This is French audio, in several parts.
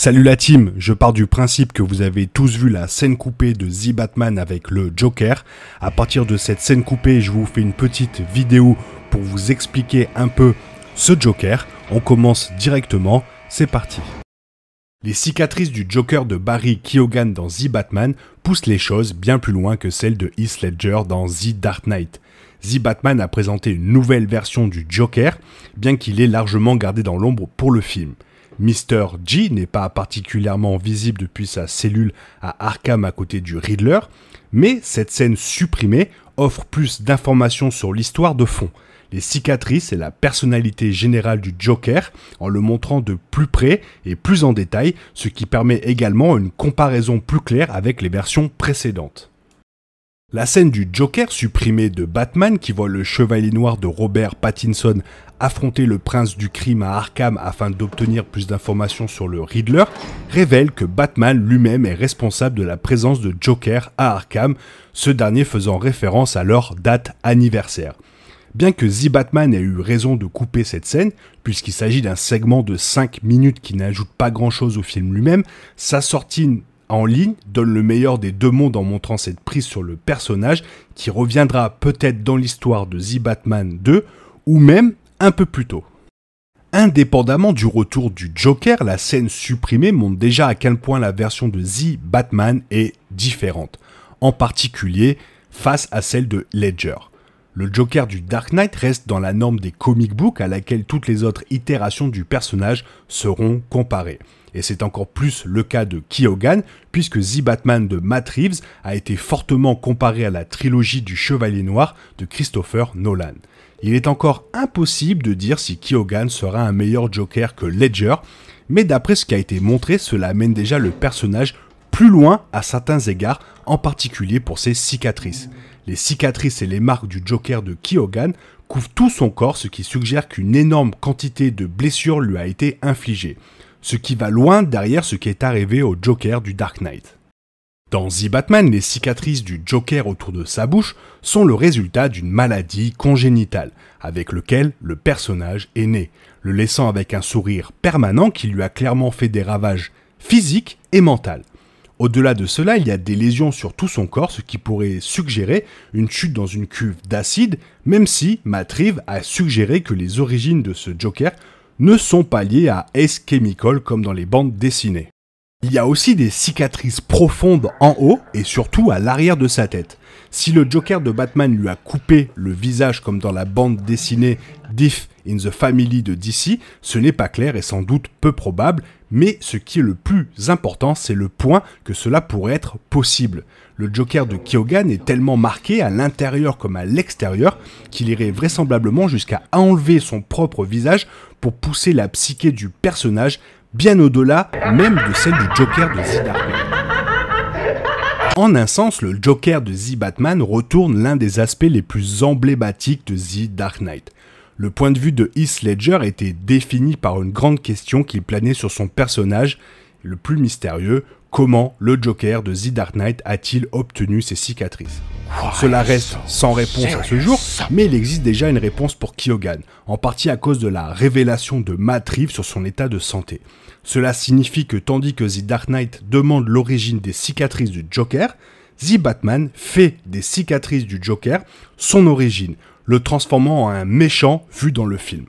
Salut la team, je pars du principe que vous avez tous vu la scène coupée de The Batman avec le Joker. A partir de cette scène coupée, je vous fais une petite vidéo pour vous expliquer un peu ce Joker. On commence directement, c'est parti. Les cicatrices du Joker de Barry Keoghan dans The Batman poussent les choses bien plus loin que celles de Heath Ledger dans The Dark Knight. The Batman a présenté une nouvelle version du Joker, bien qu'il ait largement gardé dans l'ombre pour le film. Mr. G n'est pas particulièrement visible depuis sa cellule à Arkham à côté du Riddler, mais cette scène supprimée offre plus d'informations sur l'histoire de fond, les cicatrices et la personnalité générale du Joker en le montrant de plus près et plus en détail, ce qui permet également une comparaison plus claire avec les versions précédentes. La scène du Joker supprimée de Batman qui voit le Chevalier Noir de Robert Pattinson affronter le prince du crime à Arkham afin d'obtenir plus d'informations sur le Riddler révèle que Batman lui-même est responsable de la présence de Joker à Arkham, ce dernier faisant référence à leur date anniversaire. Bien que The Batman ait eu raison de couper cette scène, puisqu'il s'agit d'un segment de 5 minutes qui n'ajoute pas grand-chose au film lui-même, sa sortie en ligne donne le meilleur des deux mondes en montrant cette prise sur le personnage qui reviendra peut-être dans l'histoire de The Batman 2 ou même un peu plus tôt. Indépendamment du retour du Joker, la scène supprimée montre déjà à quel point la version de The Batman est différente, en particulier face à celle de Ledger. Le Joker du Dark Knight reste dans la norme des comic books à laquelle toutes les autres itérations du personnage seront comparées. Et c'est encore plus le cas de Keoghan, puisque The Batman de Matt Reeves a été fortement comparé à la trilogie du Chevalier Noir de Christopher Nolan. Il est encore impossible de dire si Keoghan sera un meilleur Joker que Ledger, mais d'après ce qui a été montré, cela amène déjà le personnage plus loin à certains égards, en particulier pour ses cicatrices. Les cicatrices et les marques du Joker de Kiogan couvrent tout son corps, ce qui suggère qu'une énorme quantité de blessures lui a été infligée, ce qui va loin derrière ce qui est arrivé au Joker du Dark Knight. Dans The Batman, les cicatrices du Joker autour de sa bouche sont le résultat d'une maladie congénitale avec lequel le personnage est né, le laissant avec un sourire permanent qui lui a clairement fait des ravages physiques et mentaux. Au-delà de cela, il y a des lésions sur tout son corps, ce qui pourrait suggérer une chute dans une cuve d'acide, même si Matrive a suggéré que les origines de ce Joker ne sont pas liées à Ace Chemical comme dans les bandes dessinées. Il y a aussi des cicatrices profondes en haut et surtout à l'arrière de sa tête. Si le Joker de Batman lui a coupé le visage comme dans la bande dessinée Diff in the Family de DC, ce n'est pas clair et sans doute peu probable, mais ce qui est le plus important, c'est le point que cela pourrait être possible. Le Joker de Kyogan est tellement marqué à l'intérieur comme à l'extérieur qu'il irait vraisemblablement jusqu'à enlever son propre visage pour pousser la psyché du personnage bien au-delà même de celle du Joker de Zidane. En un sens, le Joker de The Batman retourne l'un des aspects les plus emblématiques de The Dark Knight. Le point de vue de Heath Ledger était défini par une grande question qui planait sur son personnage le plus mystérieux, comment le Joker de The Dark Knight a-t-il obtenu ses cicatrices Cela reste sans réponse à ce jour, mais il existe déjà une réponse pour Kyogan, en partie à cause de la révélation de Matt sur son état de santé. Cela signifie que tandis que The Dark Knight demande l'origine des cicatrices du Joker, The Batman fait des cicatrices du Joker son origine, le transformant en un méchant vu dans le film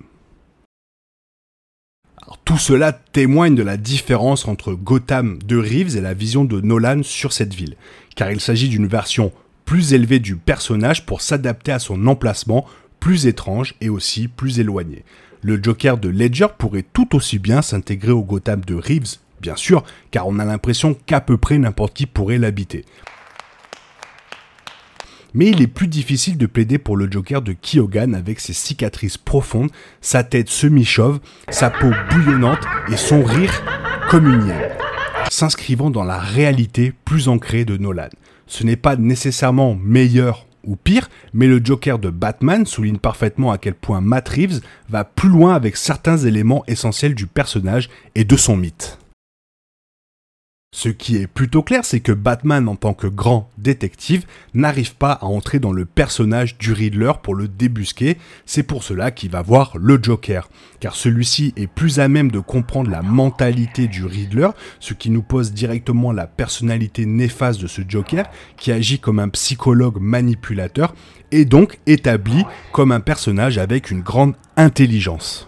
tout cela témoigne de la différence entre Gotham de Reeves et la vision de Nolan sur cette ville, car il s'agit d'une version plus élevée du personnage pour s'adapter à son emplacement plus étrange et aussi plus éloigné. Le Joker de Ledger pourrait tout aussi bien s'intégrer au Gotham de Reeves, bien sûr, car on a l'impression qu'à peu près n'importe qui pourrait l'habiter mais il est plus difficile de plaider pour le Joker de Kyogan avec ses cicatrices profondes, sa tête semi-chauve, sa peau bouillonnante et son rire communiel, s'inscrivant dans la réalité plus ancrée de Nolan. Ce n'est pas nécessairement meilleur ou pire, mais le Joker de Batman souligne parfaitement à quel point Matt Reeves va plus loin avec certains éléments essentiels du personnage et de son mythe. Ce qui est plutôt clair, c'est que Batman en tant que grand détective n'arrive pas à entrer dans le personnage du Riddler pour le débusquer, c'est pour cela qu'il va voir le Joker, car celui-ci est plus à même de comprendre la mentalité du Riddler, ce qui nous pose directement la personnalité néfaste de ce Joker, qui agit comme un psychologue manipulateur, et donc établi comme un personnage avec une grande intelligence.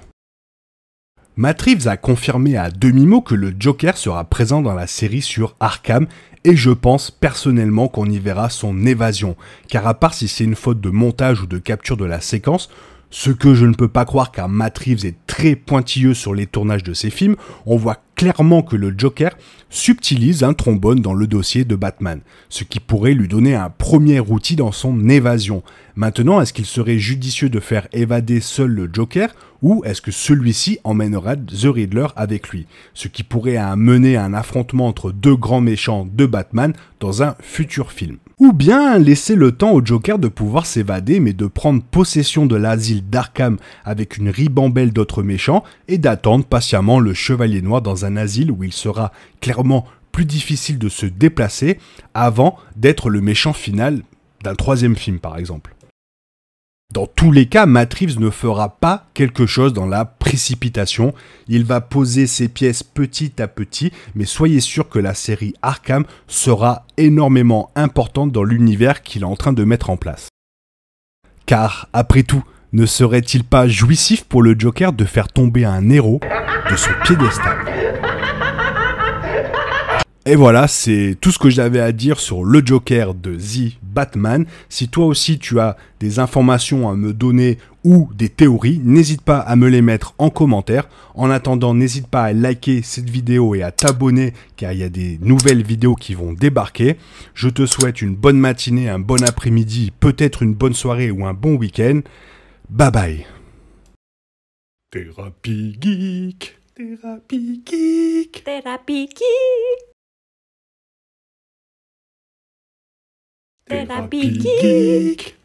Matt a confirmé à demi-mot que le Joker sera présent dans la série sur Arkham et je pense personnellement qu'on y verra son évasion, car à part si c'est une faute de montage ou de capture de la séquence, ce que je ne peux pas croire car Matt est très pointilleux sur les tournages de ses films, on voit clairement que le Joker subtilise un trombone dans le dossier de Batman, ce qui pourrait lui donner un premier outil dans son évasion. Maintenant, est-ce qu'il serait judicieux de faire évader seul le Joker ou est-ce que celui-ci emmènera The Riddler avec lui, ce qui pourrait amener à un affrontement entre deux grands méchants de Batman dans un futur film. Ou bien laisser le temps au Joker de pouvoir s'évader mais de prendre possession de l'asile d'Arkham avec une ribambelle d'autres méchants et d'attendre patiemment le Chevalier Noir dans un asile où il sera clairement plus difficile de se déplacer avant d'être le méchant final d'un troisième film par exemple. Dans tous les cas, Matt Reeves ne fera pas quelque chose dans la précipitation. Il va poser ses pièces petit à petit, mais soyez sûr que la série Arkham sera énormément importante dans l'univers qu'il est en train de mettre en place. Car, après tout, ne serait-il pas jouissif pour le Joker de faire tomber un héros de son piédestal et voilà, c'est tout ce que j'avais à dire sur le Joker de The Batman. Si toi aussi tu as des informations à me donner ou des théories, n'hésite pas à me les mettre en commentaire. En attendant, n'hésite pas à liker cette vidéo et à t'abonner car il y a des nouvelles vidéos qui vont débarquer. Je te souhaite une bonne matinée, un bon après-midi, peut-être une bonne soirée ou un bon week-end. Bye bye. Thérapie geek. geek. Thérapie geek. Therapy Geek.